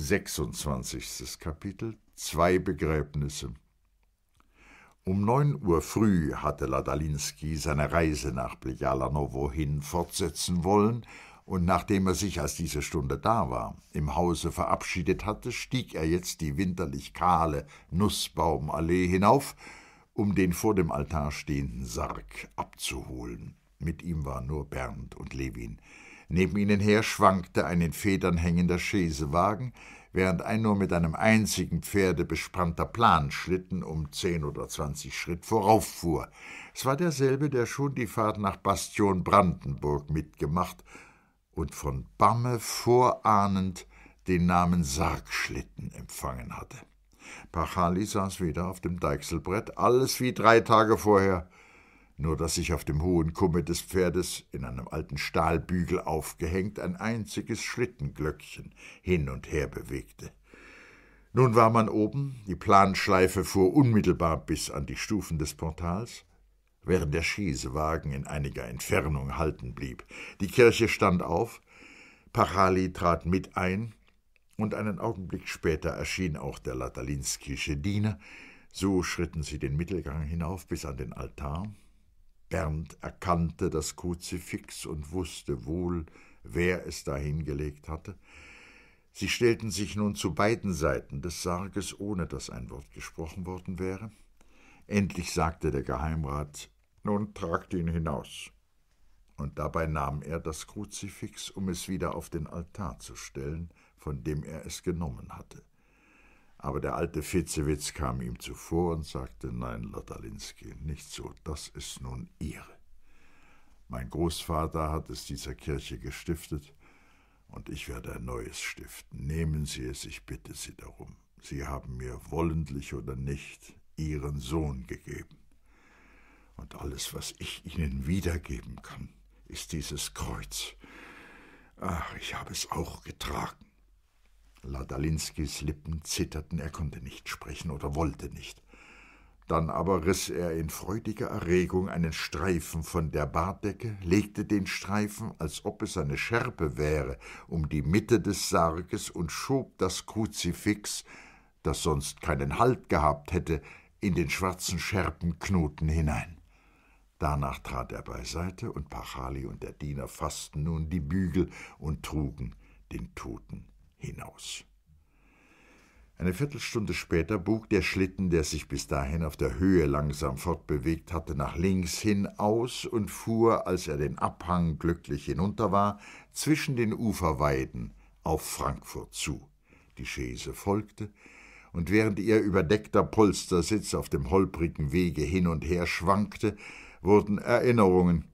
26. Kapitel Zwei Begräbnisse Um neun Uhr früh hatte Ladalinski seine Reise nach Plejanowo hin fortsetzen wollen, und nachdem er sich, als diese Stunde da war, im Hause verabschiedet hatte, stieg er jetzt die winterlich kahle Nussbaumallee hinauf, um den vor dem Altar stehenden Sarg abzuholen. Mit ihm war nur Bernd und Levin. Neben ihnen her schwankte ein in Federn hängender Schäsewagen, während ein nur mit einem einzigen Pferde bespannter Planschlitten um zehn oder zwanzig Schritt vorauffuhr. Es war derselbe, der schon die Fahrt nach Bastion Brandenburg mitgemacht und von Bamme vorahnend den Namen Sargschlitten empfangen hatte. Pachali saß wieder auf dem Deichselbrett, alles wie drei Tage vorher, nur dass sich auf dem hohen Kumme des Pferdes, in einem alten Stahlbügel aufgehängt, ein einziges Schlittenglöckchen hin und her bewegte. Nun war man oben, die Planschleife fuhr unmittelbar bis an die Stufen des Portals, während der Schießwagen in einiger Entfernung halten blieb. Die Kirche stand auf, Pachali trat mit ein, und einen Augenblick später erschien auch der Latalinskische Diener, so schritten sie den Mittelgang hinauf bis an den Altar, Bernd erkannte das Kruzifix und wusste wohl, wer es dahingelegt hatte. Sie stellten sich nun zu beiden Seiten des Sarges, ohne dass ein Wort gesprochen worden wäre. Endlich sagte der Geheimrat Nun tragt ihn hinaus. Und dabei nahm er das Kruzifix, um es wieder auf den Altar zu stellen, von dem er es genommen hatte. Aber der alte Fitzewitz kam ihm zuvor und sagte: Nein, Lottalinski, nicht so, das ist nun Ihre. Mein Großvater hat es dieser Kirche gestiftet und ich werde ein neues stiften. Nehmen Sie es, ich bitte Sie darum. Sie haben mir, wollentlich oder nicht, Ihren Sohn gegeben. Und alles, was ich Ihnen wiedergeben kann, ist dieses Kreuz. Ach, ich habe es auch getragen. Ladalinskis Lippen zitterten, er konnte nicht sprechen oder wollte nicht. Dann aber riss er in freudiger Erregung einen Streifen von der Bartdecke, legte den Streifen, als ob es eine Schärpe wäre, um die Mitte des Sarges und schob das Kruzifix, das sonst keinen Halt gehabt hätte, in den schwarzen Schärpenknoten hinein. Danach trat er beiseite, und Pachali und der Diener fassten nun die Bügel und trugen den Toten hinaus. Eine Viertelstunde später bog der Schlitten, der sich bis dahin auf der Höhe langsam fortbewegt hatte, nach links hin aus und fuhr, als er den Abhang glücklich hinunter war, zwischen den Uferweiden auf Frankfurt zu. Die Chaise folgte, und während ihr überdeckter Polstersitz auf dem holprigen Wege hin und her schwankte, wurden Erinnerungen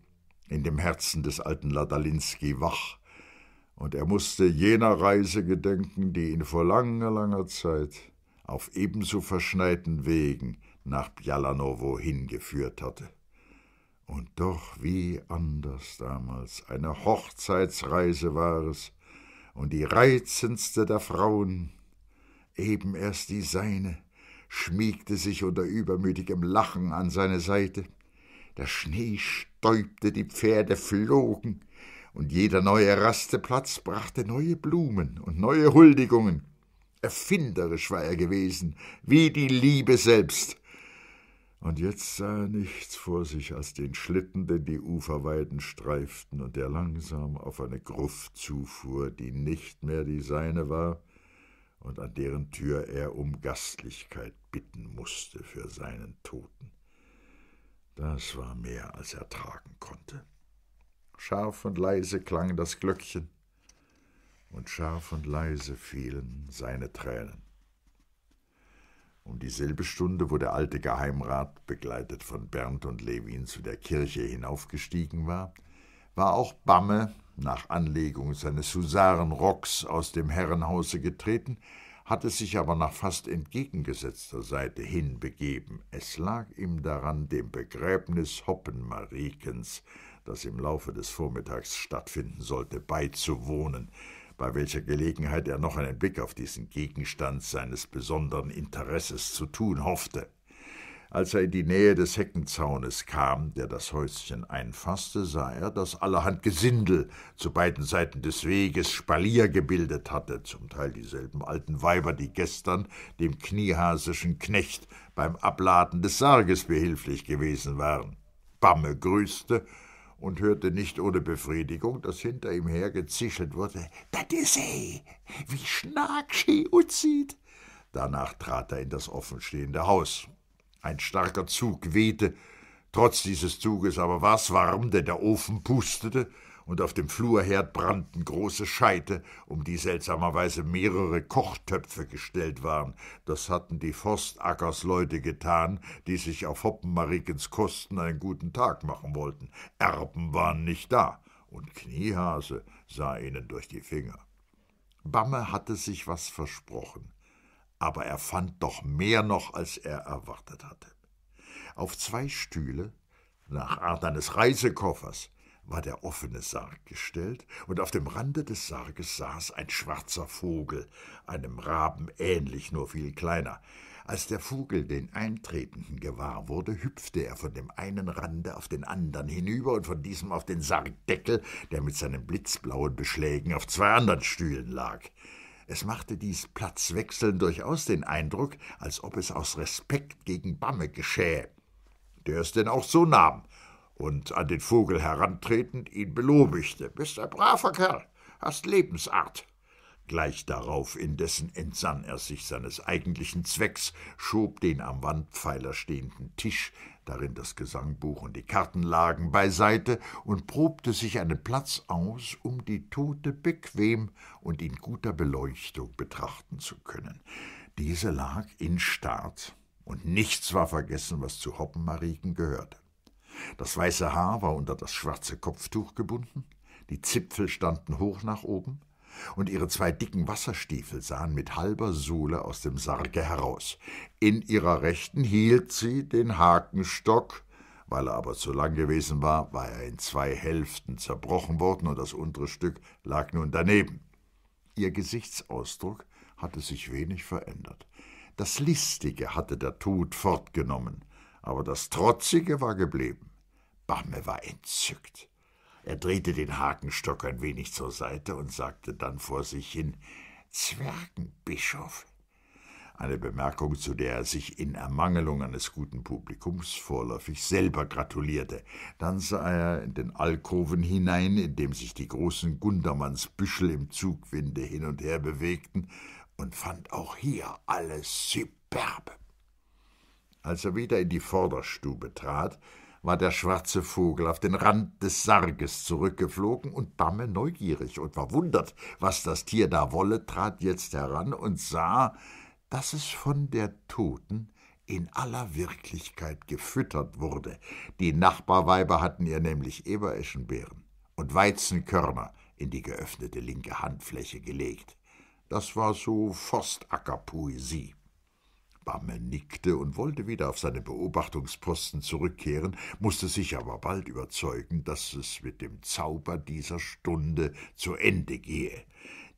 in dem Herzen des alten Ladalinski wach, und er musste jener Reise gedenken, die ihn vor langer, langer Zeit auf ebenso verschneiten Wegen nach Bjalanowo hingeführt hatte. Und doch wie anders damals, eine Hochzeitsreise war es, und die reizendste der Frauen, eben erst die seine, schmiegte sich unter übermütigem Lachen an seine Seite, der Schnee stäubte, die Pferde flogen, und jeder neue Rasteplatz brachte neue Blumen und neue Huldigungen. Erfinderisch war er gewesen, wie die Liebe selbst. Und jetzt sah er nichts vor sich als den Schlitten, den die Uferweiden streiften und der langsam auf eine Gruft zufuhr, die nicht mehr die seine war und an deren Tür er um Gastlichkeit bitten musste für seinen Toten. Das war mehr, als er tragen konnte. Scharf und leise klang das Glöckchen, und scharf und leise fielen seine Tränen. Um dieselbe Stunde, wo der alte Geheimrat, begleitet von Bernd und Levin, zu der Kirche hinaufgestiegen war, war auch Bamme, nach Anlegung seines Husarenrocks, aus dem Herrenhause getreten, hatte sich aber nach fast entgegengesetzter Seite hin begeben. Es lag ihm daran, dem Begräbnis Hoppenmarikens, das im Laufe des Vormittags stattfinden sollte, beizuwohnen, bei welcher Gelegenheit er noch einen Blick auf diesen Gegenstand seines besonderen Interesses zu tun hoffte. Als er in die Nähe des Heckenzaunes kam, der das Häuschen einfasste, sah er, dass allerhand Gesindel zu beiden Seiten des Weges Spalier gebildet hatte, zum Teil dieselben alten Weiber, die gestern dem kniehasischen Knecht beim Abladen des Sarges behilflich gewesen waren. Bamme grüßte und hörte nicht ohne Befriedigung, dass hinter ihm her gezischelt wurde: Dat is he! Wie schnack schi Danach trat er in das offenstehende Haus. Ein starker Zug wehte, trotz dieses Zuges aber war's warm, denn der Ofen pustete, und auf dem Flurherd brannten große Scheite, um die seltsamerweise mehrere Kochtöpfe gestellt waren. Das hatten die Forstackersleute getan, die sich auf Hoppenmarikens Kosten einen guten Tag machen wollten. Erben waren nicht da, und Kniehase sah ihnen durch die Finger. Bamme hatte sich was versprochen aber er fand doch mehr noch, als er erwartet hatte. Auf zwei Stühle, nach Art eines Reisekoffers, war der offene Sarg gestellt, und auf dem Rande des Sarges saß ein schwarzer Vogel, einem Raben ähnlich, nur viel kleiner. Als der Vogel den Eintretenden gewahr wurde, hüpfte er von dem einen Rande auf den anderen hinüber und von diesem auf den Sargdeckel, der mit seinen blitzblauen Beschlägen auf zwei anderen Stühlen lag. Es machte dies Platzwechseln durchaus den Eindruck, als ob es aus Respekt gegen Bamme geschähe. Der es denn auch so nahm und an den Vogel herantretend ihn belobigte. Bist ein braver Kerl, hast Lebensart. Gleich darauf indessen entsann er sich seines eigentlichen Zwecks, schob den am Wandpfeiler stehenden Tisch darin das Gesangbuch und die Karten lagen, beiseite und probte sich einen Platz aus, um die Tote bequem und in guter Beleuchtung betrachten zu können. Diese lag in Staat, und nichts war vergessen, was zu Hoppenmarieken gehörte. Das weiße Haar war unter das schwarze Kopftuch gebunden, die Zipfel standen hoch nach oben, und ihre zwei dicken Wasserstiefel sahen mit halber Sohle aus dem Sarge heraus. In ihrer Rechten hielt sie den Hakenstock, weil er aber zu lang gewesen war, war er in zwei Hälften zerbrochen worden und das untere Stück lag nun daneben. Ihr Gesichtsausdruck hatte sich wenig verändert. Das Listige hatte der Tod fortgenommen, aber das Trotzige war geblieben. Bamme war entzückt. Er drehte den Hakenstock ein wenig zur Seite und sagte dann vor sich hin Zwergenbischof. Eine Bemerkung, zu der er sich in Ermangelung eines guten Publikums vorläufig selber gratulierte. Dann sah er in den Alkoven hinein, in dem sich die großen Gundermannsbüschel im Zugwinde hin und her bewegten, und fand auch hier alles superb. Als er wieder in die Vorderstube trat, war der schwarze Vogel auf den Rand des Sarges zurückgeflogen und Bamme neugierig und verwundert, was das Tier da wolle, trat jetzt heran und sah, dass es von der Toten in aller Wirklichkeit gefüttert wurde. Die Nachbarweiber hatten ihr nämlich Ebereschenbeeren und Weizenkörner in die geöffnete linke Handfläche gelegt. Das war so Forstackerpoesie. Bamme nickte und wollte wieder auf seinen Beobachtungsposten zurückkehren, musste sich aber bald überzeugen, dass es mit dem Zauber dieser Stunde zu Ende gehe.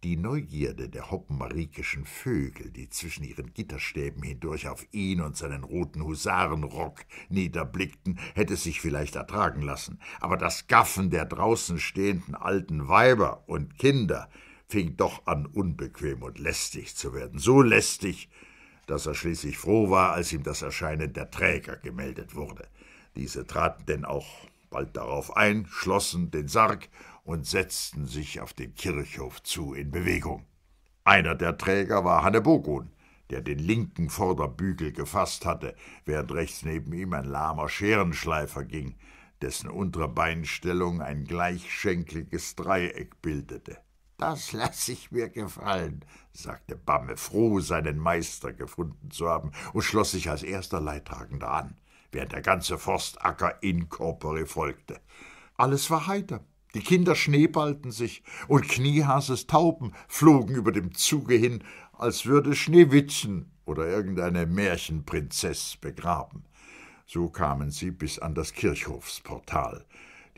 Die Neugierde der hoppenmarikischen Vögel, die zwischen ihren Gitterstäben hindurch auf ihn und seinen roten Husarenrock niederblickten, hätte sich vielleicht ertragen lassen, aber das Gaffen der draußen stehenden alten Weiber und Kinder fing doch an unbequem und lästig zu werden, so lästig, dass er schließlich froh war, als ihm das Erscheinen der Träger gemeldet wurde. Diese traten denn auch bald darauf ein, schlossen den Sarg und setzten sich auf den Kirchhof zu in Bewegung. Einer der Träger war Hanne der den linken Vorderbügel gefasst hatte, während rechts neben ihm ein lahmer Scherenschleifer ging, dessen untere Beinstellung ein gleichschenkliges Dreieck bildete. Das lasse ich mir gefallen, sagte Bamme, froh, seinen Meister gefunden zu haben, und schloss sich als erster Leidtragender an, während der ganze Forstacker in inkorpore folgte. Alles war heiter. Die Kinder schneeballten sich, und Kniehases Tauben flogen über dem Zuge hin, als würde Schneewitzen oder irgendeine Märchenprinzess begraben. So kamen sie bis an das Kirchhofsportal.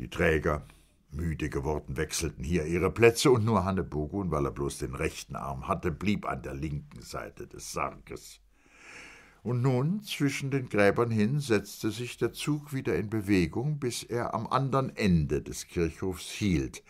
Die Träger Müde geworden wechselten hier ihre Plätze, und nur Hannebogun, weil er bloß den rechten Arm hatte, blieb an der linken Seite des Sarges. Und nun, zwischen den Gräbern hin, setzte sich der Zug wieder in Bewegung, bis er am anderen Ende des Kirchhofs hielt.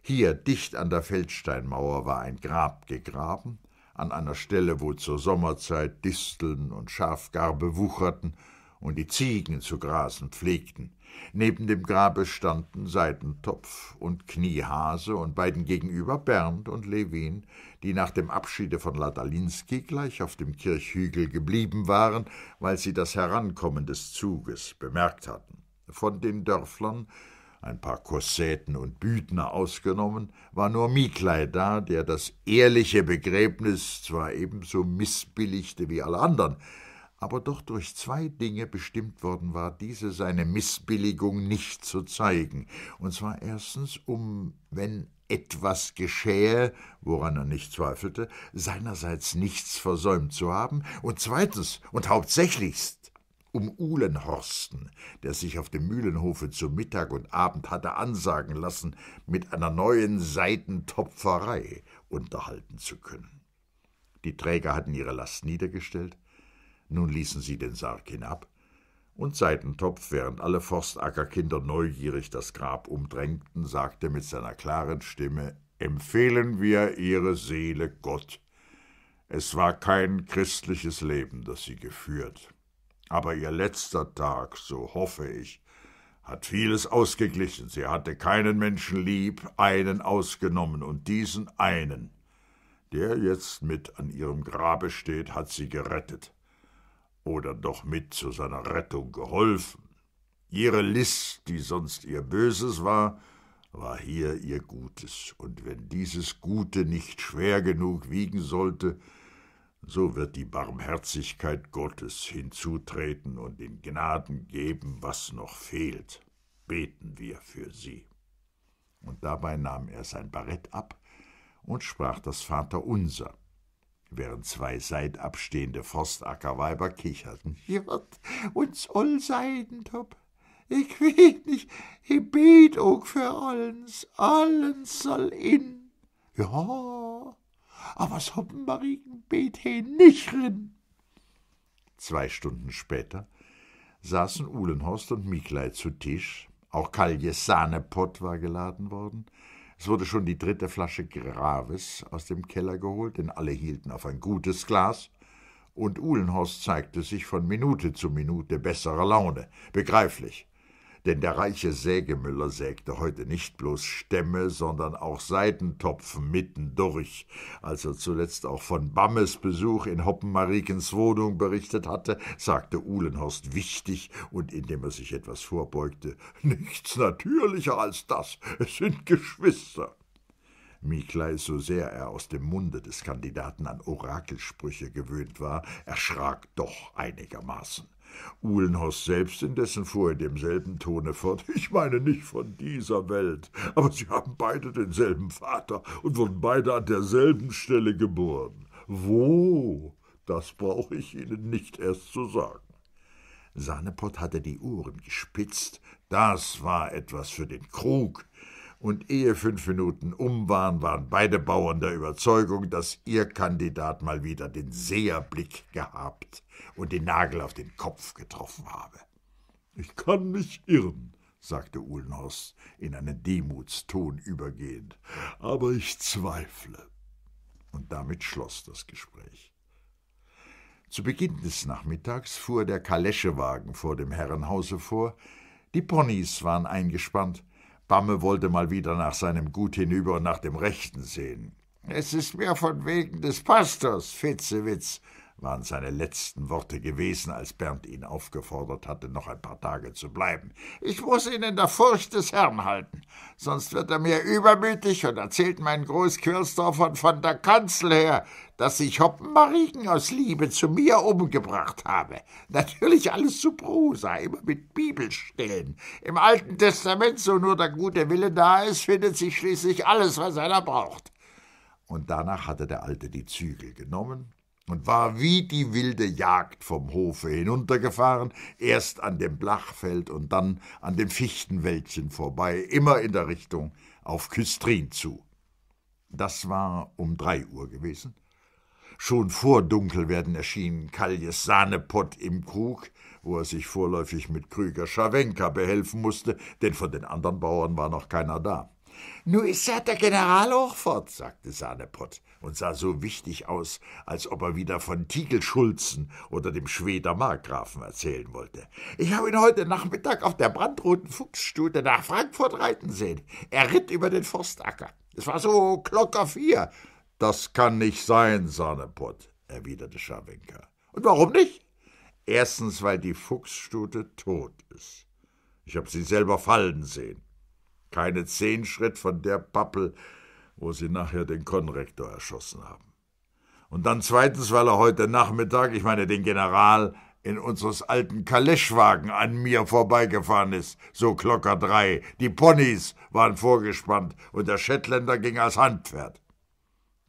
Hier, dicht an der Feldsteinmauer, war ein Grab gegraben, an einer Stelle, wo zur Sommerzeit Disteln und Schafgarbe wucherten und die Ziegen zu grasen pflegten. Neben dem Grabe standen Seidentopf und Kniehase und beiden gegenüber Bernd und Levin, die nach dem Abschiede von Ladalinski gleich auf dem Kirchhügel geblieben waren, weil sie das Herankommen des Zuges bemerkt hatten. Von den Dörflern, ein paar Kossäten und Büdner ausgenommen, war nur Miklei da, der das ehrliche Begräbnis zwar ebenso missbilligte wie alle anderen, aber doch durch zwei Dinge bestimmt worden war, diese seine Missbilligung nicht zu zeigen, und zwar erstens, um, wenn etwas geschähe, woran er nicht zweifelte, seinerseits nichts versäumt zu haben, und zweitens und hauptsächlichst, um Uhlenhorsten, der sich auf dem Mühlenhofe zu Mittag und Abend hatte ansagen lassen, mit einer neuen Seitentopferei unterhalten zu können. Die Träger hatten ihre Last niedergestellt, nun ließen sie den Sarg hinab, und Seitentopf, während alle Forstackerkinder neugierig das Grab umdrängten, sagte mit seiner klaren Stimme Empfehlen wir ihre Seele Gott. Es war kein christliches Leben, das sie geführt. Aber ihr letzter Tag, so hoffe ich, hat vieles ausgeglichen. Sie hatte keinen Menschen lieb, einen ausgenommen, und diesen einen, der jetzt mit an ihrem Grabe steht, hat sie gerettet oder doch mit zu seiner Rettung geholfen. Ihre List, die sonst ihr Böses war, war hier ihr Gutes, und wenn dieses Gute nicht schwer genug wiegen sollte, so wird die Barmherzigkeit Gottes hinzutreten und in Gnaden geben, was noch fehlt. Beten wir für sie. Und dabei nahm er sein Barett ab und sprach das Vaterunser während zwei seitabstehende Forstackerweiber kicherten. Jott, und soll Seidentop. Ich weet nicht, ich biet auch für allens, allens soll in. Ja, aber s hoppen bet he nicht rin. Zwei Stunden später saßen Uhlenhorst und Miklei zu Tisch, auch Kaljes Sahnepott war geladen worden, es wurde schon die dritte Flasche Graves aus dem Keller geholt, denn alle hielten auf ein gutes Glas, und Uhlenhorst zeigte sich von Minute zu Minute besserer Laune. Begreiflich denn der reiche Sägemüller sägte heute nicht bloß Stämme, sondern auch Seitentopfen mittendurch. Als er zuletzt auch von Bammes Besuch in Hoppenmarikens Wohnung berichtet hatte, sagte Uhlenhorst wichtig und indem er sich etwas vorbeugte, nichts natürlicher als das, es sind Geschwister. Miklei, so sehr er aus dem Munde des Kandidaten an Orakelsprüche gewöhnt war, erschrak doch einigermaßen. Uhlenhorst selbst indessen fuhr in demselben Tone fort. Ich meine nicht von dieser Welt, aber sie haben beide denselben Vater und wurden beide an derselben Stelle geboren. Wo? Das brauche ich Ihnen nicht erst zu sagen. Sahnepott hatte die Uhren gespitzt. Das war etwas für den Krug und ehe fünf Minuten um waren, waren beide Bauern der Überzeugung, dass ihr Kandidat mal wieder den Seherblick gehabt und den Nagel auf den Kopf getroffen habe. Ich kann mich irren, sagte Uhlenhorst in einen Demutston übergehend, aber ich zweifle. Und damit schloss das Gespräch. Zu Beginn des Nachmittags fuhr der Kaleschewagen vor dem Herrenhause vor, die Ponys waren eingespannt, Bamme wollte mal wieder nach seinem Gut hinüber und nach dem Rechten sehen. Es ist mehr von wegen des Pastors, Fitzewitz, waren seine letzten Worte gewesen, als Bernd ihn aufgefordert hatte, noch ein paar Tage zu bleiben. Ich muss ihn in der Furcht des Herrn halten, sonst wird er mir übermütig und erzählt meinen Großkürsdorfern von der Kanzel her, dass ich Hoppenmarigen aus Liebe zu mir umgebracht habe. Natürlich alles zu Prosa, immer mit Bibelstellen. Im Alten Testament, so nur der gute Wille da ist, findet sich schließlich alles, was einer braucht. Und danach hatte der Alte die Zügel genommen und war wie die wilde Jagd vom Hofe hinuntergefahren, erst an dem Blachfeld und dann an dem Fichtenwäldchen vorbei, immer in der Richtung auf Küstrin zu. Das war um drei Uhr gewesen. Schon vor Dunkelwerden erschien Kaljes Sahnepott im Krug, wo er sich vorläufig mit Krüger Schawenka behelfen musste, denn von den anderen Bauern war noch keiner da. Nu ist ja der General auch fort, sagte Sahnepott und sah so wichtig aus, als ob er wieder von Tigelschulzen oder dem Schweder Markgrafen erzählen wollte. Ich habe ihn heute Nachmittag auf der brandroten Fuchsstute nach Frankfurt reiten sehen. Er ritt über den Forstacker. Es war so Glocker vier. Das kann nicht sein, Sahnepott, erwiderte Scharwenka. Und warum nicht? Erstens, weil die Fuchsstute tot ist. Ich habe sie selber fallen sehen keine zehn Schritt von der Pappel, wo sie nachher den Konrektor erschossen haben. Und dann zweitens, weil er heute Nachmittag, ich meine den General, in unseres alten Kaleschwagen an mir vorbeigefahren ist, so Klocker drei. Die Ponys waren vorgespannt und der Shetländer ging als Handpferd.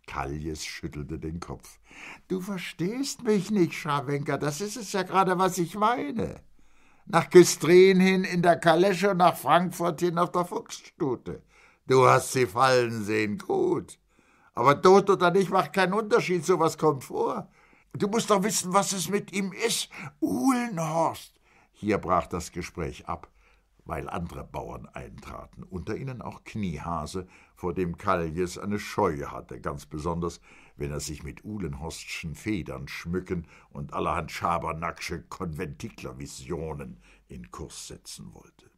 Kaljes schüttelte den Kopf. Du verstehst mich nicht, Scharwenker, das ist es ja gerade, was ich meine nach Küstrin hin in der Kalesche und nach Frankfurt hin auf der Fuchsstute. Du hast sie fallen sehen, gut. Aber tot oder nicht macht keinen Unterschied, sowas kommt vor. Du musst doch wissen, was es mit ihm ist. Uhlenhorst. Hier brach das Gespräch ab, weil andere Bauern eintraten, unter ihnen auch Kniehase, vor dem Kaljes eine Scheu hatte, ganz besonders, wenn er sich mit uhlenhorstschen Federn schmücken und allerhand schabernacksche Konventiklervisionen in Kurs setzen wollte.